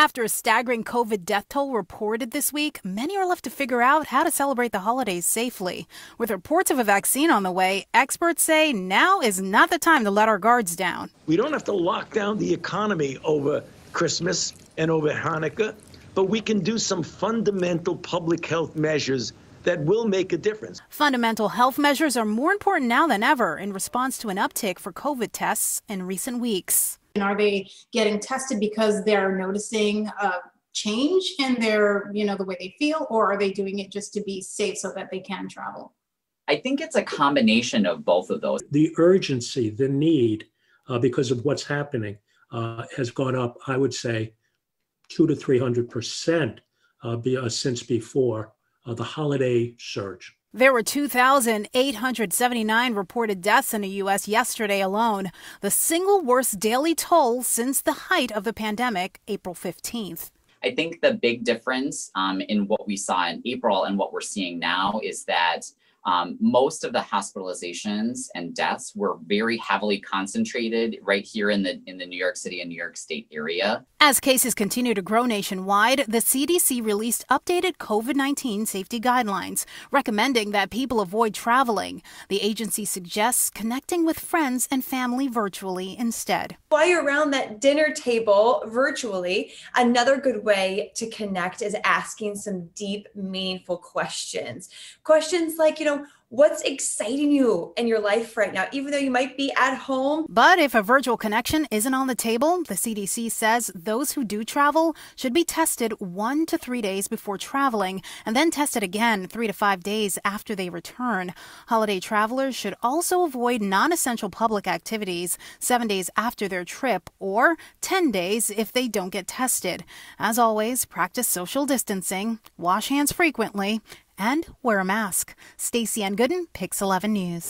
After a staggering COVID death toll reported this week, many are left to figure out how to celebrate the holidays safely. With reports of a vaccine on the way, experts say now is not the time to let our guards down. We don't have to lock down the economy over Christmas and over Hanukkah, but we can do some fundamental public health measures that will make a difference. Fundamental health measures are more important now than ever in response to an uptick for COVID tests in recent weeks are they getting tested because they're noticing a change in their you know the way they feel or are they doing it just to be safe so that they can travel i think it's a combination of both of those the urgency the need uh, because of what's happening uh, has gone up i would say two to three hundred percent uh, uh, since before uh, the holiday surge there were 2,879 reported deaths in the U.S. yesterday alone, the single worst daily toll since the height of the pandemic, April 15th. I think the big difference um, in what we saw in April and what we're seeing now is that um, most of the hospitalizations and deaths were very heavily concentrated right here in the in the New York City and New York State area. As cases continue to grow nationwide, the CDC released updated COVID-19 safety guidelines, recommending that people avoid traveling. The agency suggests connecting with friends and family virtually instead. Why around that dinner table virtually? Another good way to connect is asking some deep, meaningful questions. Questions like, you know, what's exciting you in your life right now, even though you might be at home. But if a virtual connection isn't on the table, the CDC says those who do travel should be tested one to three days before traveling and then tested again three to five days after they return. Holiday travelers should also avoid non essential public activities seven days after their trip or 10 days if they don't get tested. As always, practice social distancing, wash hands frequently, and wear a mask. Stacey Ann Gooden, Pix 11 News.